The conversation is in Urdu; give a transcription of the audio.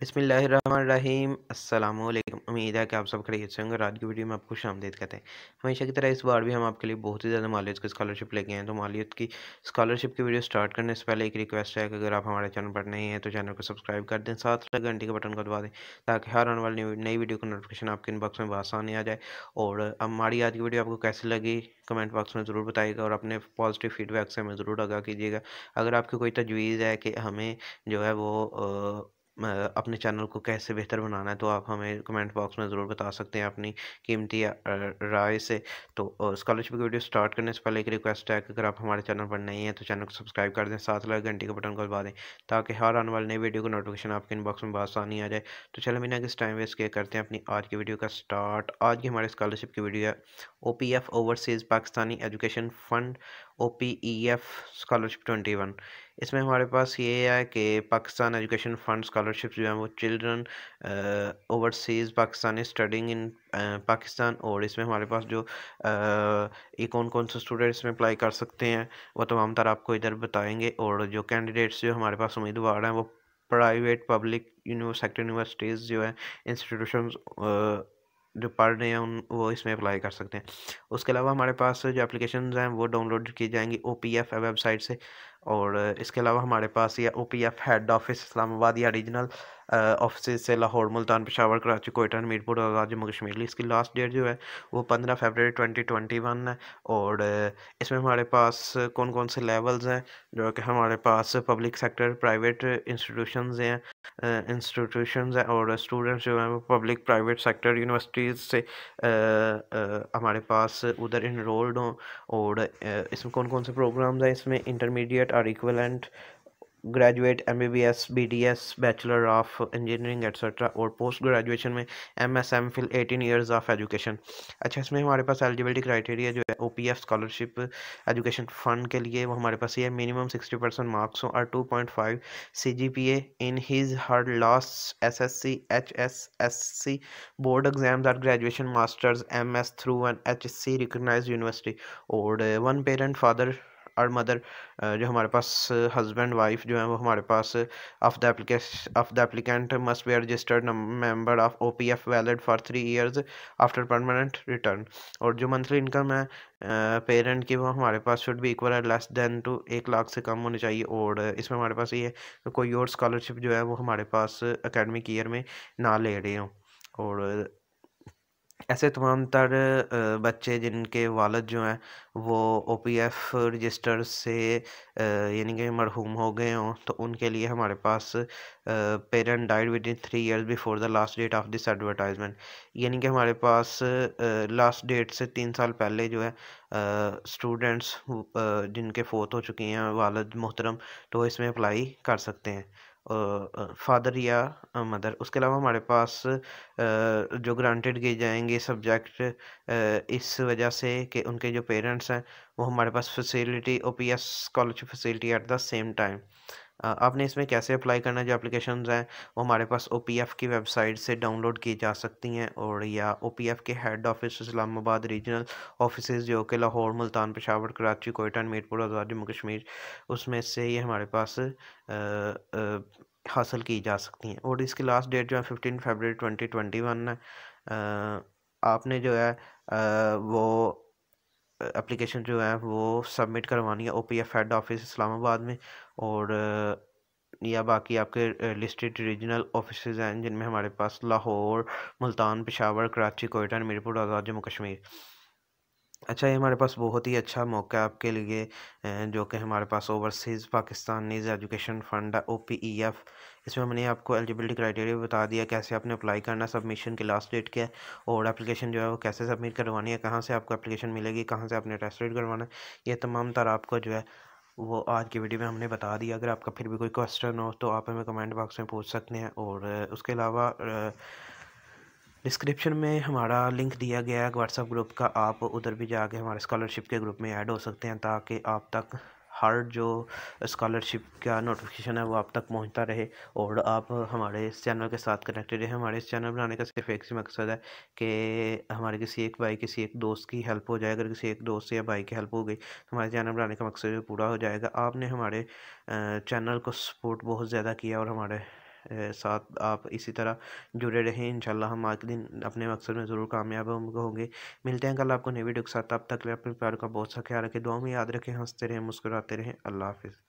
بسم اللہ الرحمن الرحیم السلام علیکم امید ہے کہ آپ سب خرید سے گے اور آج کی ویڈیو میں آپ کو شام دید کہتے ہیں ہمیشہ کی طرح اس بار بھی ہم آپ کے لیے بہت ہی زیادہ مالیت کی اسکالرشپ لے گئے ہیں تو مالیت کی اسکالرشپ کی ویڈیو سٹارٹ کرنے سے پہلے ایک ریکویسٹ ہے کہ اگر آپ ہمارے چینل پر نہیں ہیں تو چینل کو سبسکرائب کر دیں ساتھ ساتھ گھنٹی کے بٹن کو دبا دیں تاکہ ہر آنے والی نئی ویڈیو کا نوٹیفکیشن آپ کے ان باکس میں بس آنے آ جائے اور ہماری آج کی ویڈیو آپ کو کیسی لگی کمنٹ باکس میں ضرور بتائیے گا اور اپنے پازیٹیو فیڈ بیک سے ہمیں ضرور آگاہ کیجیے گا اگر آپ کی کوئی تجویز ہے کہ ہمیں جو ہے وہ اپنے چینل کو کیسے بہتر بنانا ہے تو آپ ہمیں کمنٹ باکس میں ضرور بتا سکتے ہیں اپنی قیمتی رائے سے تو سکالرشپ اسکالرشپ کی ویڈیو سٹارٹ کرنے سے پہلے ایک ریکویسٹ ہے کہ اگر آپ ہمارے چینل پر نہیں ہیں تو چینل کو سبسکرائب کر دیں ساتھ لگے گھنٹی کے بٹن کو دبا دیں تاکہ ہر آنے والے نئے ویڈیو کا نوٹیفکیشن آپ کے ان باکس میں بآسانی آ جائے تو چلیں بنا کس ٹائم ویسٹ کیا کرتے ہیں اپنی آج کی ویڈیو کا اسٹارٹ آج کی ہماری اسکالرشپ کی ویڈیو ہے O P F overseas Pakistani education fund O P E F scholarship twenty one اس میں ہمارے پاس یہ ہے کہ پاکستان ایجوکیشن فنڈ اسکالرشپ جو ہیں وہ children overseas Pakistani studying in Pakistan اور اس میں ہمارے پاس جو یہ کون کون سے اسٹوڈنٹس میں اپلائی کر سکتے ہیں وہ تمام تر آپ کو ادھر بتائیں گے اور جو کینڈیڈیٹس جو ہمارے پاس امیدوار ہیں وہ پرائیویٹ پبلک سیکٹر یونیورسٹیز جو ہیں انسٹیٹیوشنز جو پڑھ رہے ہیں ان وہ اس میں اپلائی کر سکتے ہیں اس کے علاوہ ہمارے پاس جو اپلیکیشنز ہیں وہ ڈاؤن لوڈ کی جائیں گی O P F website سے اور اس کے علاوہ ہمارے پاس یہ O P F head office Islamabad یا ریجنل آفسز سے لاہور ملتان پشاور کراچی کوئٹہ میر پور اور جموں کشمیر اس کی لاسٹ ڈیٹ جو ہے وہ پندرہ فیبرری ٹوئنٹی ٹوئنٹی ون ہے اور اس میں ہمارے پاس کون کون سے لیولز ہیں جو کہ ہمارے پاس پبلک سیکٹر پرائیویٹ انسٹیٹیوشنز ہیں انسٹیٹیوشنز ہیں اور اسٹوڈنٹس جو ہیں وہ پبلک پرائیویٹ سیکٹر یونیورسٹیز سے ہمارے پاس ادھر انرولڈ ہوں اور اس میں کون کون سے پروگرامز ہیں اس میں intermediate or equivalent graduate M B B S B D S bachelor of engineering etcetera اور پوسٹ گریجویشن میں M S M phil eighteen years of education اچھا اس میں ہمارے پاس ایلیجیبلٹی کرائٹیریا جو ہے O P F scholarship education fund کے لیے وہ ہمارے پاس یہ ہے منیمم سکسٹی پرسینٹ مارکس ہوں اور two point five C G P A in his her last S S C H S S C board exams اور graduation masters M S through N H C recognize university اور ون پیرنٹ فادر اور مدر uh, جو ہمارے پاس ہسبینڈ uh, وائف جو ہیں وہ ہمارے پاس of the of the applicant must be registered member of O P F valid for three years after permanent return اور جو منتھلی انکم ہے پیرنٹ uh, کی وہ ہمارے پاس شوڈ بھی ایکول ہے لیس دین ٹو ایک لاکھ سے کم ہونی چاہیے اور اس میں ہمارے پاس یہ ہے کہ کوئی اور اسکالرشپ جو ہے وہ ہمارے پاس اکیڈمک ایئر میں نہ لے رہے ہوں اور ایسے تمام تر بچے جن کے والد جو ہیں وہ او پی ایف رجسٹر سے یعنی کہ مرحوم ہو گئے ہوں تو ان کے لیے ہمارے پاس parent died within three years before the last date of this advertisement یعنی کہ ہمارے پاس لاسٹ ڈیٹ سے تین سال پہلے جو ہے اسٹوڈنٹس جن کے فوت ہو چکی ہیں والد محترم تو اس میں اپلائی کر سکتے ہیں فادر یا مدر اس کے علاوہ ہمارے پاس جو گرانٹیڈ کیے جائیں گے سبجیکٹ اس وجہ سے کہ ان کے جو پیرنٹس ہیں وہ ہمارے پاس facility O P S scholarship facility at the same time آپ نے اس میں کیسے اپلائی کرنا جو اپلیکیشنز ہیں وہ ہمارے پاس او پی ایف کی ویب سائٹ سے ڈاؤن لوڈ کی جا سکتی ہیں اور یا او پی ایف کے head office Islamabad regional offices جو کہ لاہور ملتان پشاور کراچی کوئٹہ میٹ پور آزاد جموں کشمیر اس میں سے یہ ہمارے پاس حاصل کی جا سکتی ہیں اور اس کی لاسٹ ڈیٹ جو ہے fifteen February twenty twenty one ہے آپ نے جو ہے وہ اپلیکیشن جو ہے وہ سبمٹ کروانی ہے O P F head office Islamabad میں اور یا باقی آپ کے لسٹڈ ریجنل آفیسز ہیں جن میں ہمارے پاس لاہور ملتان پشاور کراچی کوئٹہ میرپور آزاد جموں کشمیر اچھا یہ ہمارے پاس بہت ہی اچھا موقع ہے آپ کے لیے جو کہ ہمارے پاس overseas Pakistanis education fund O P E F اس میں ہم نے آپ کو ایلیجبلٹی کرائیٹیریا بتا دیا کیسے آپ نے اپلائی کرنا سبمیشن کی لاسٹ ڈیٹ کیا ہے اور اپلیکیشن جو ہے وہ کیسے سبمٹ کروانی ہے کہاں سے آپ کو اپلیکیشن ملے گی کہاں سے آپ نے ٹیسٹ ریٹ کروانا ہے یہ تمام تر آپ کو جو ہے وہ آج کی ویڈیو میں ہم نے بتا دیا اگر آپ کا پھر بھی کوئی کوشچن ہو تو آپ ہمیں کمنٹ باکس میں پوچھ سکتے ہیں اور اس کے علاوہ ڈسکرپشن میں ہمارا لنک دیا گیا ہے واٹس اپ گروپ کا آپ ادھر بھی جا کے ہمارے اسکالرشپ کے گروپ میں ایڈ ہو سکتے ہیں تاکہ آپ تک ہر جو اسکالرشپ کا نوٹیفکیشن ہے وہ آپ تک پہنچتا رہے اور آپ ہمارے اس چینل کے ساتھ کنیکٹڈ رہے ہمارے اس چینل بنانے کا صرف ایک ہی مقصد ہے کہ ہمارے کسی ایک بھائی کسی ایک دوست کی ہیلپ ہو جائے اگر کسی ایک دوست یا بھائی کی ہیلپ ہو گئی ہمارے چینل بنانے کا مقصد پورا ہو جائے گا آپ نے ہمارے چینل کو سپورٹ بہت زیادہ کیا اور ہمارے ساتھ آپ اسی طرح جڑے رہیں انشاءاللہ ہم آج دن اپنے مقصد میں ضرور کامیاب ہوں گے ملتے ہیں کل آپ کو کے ساتھ تب تک میں اپنے پیار کا بہت سا خیال رکھیں دوم میں یاد رکھیں ہنستے رہیں مسکراتے رہیں اللہ حافظ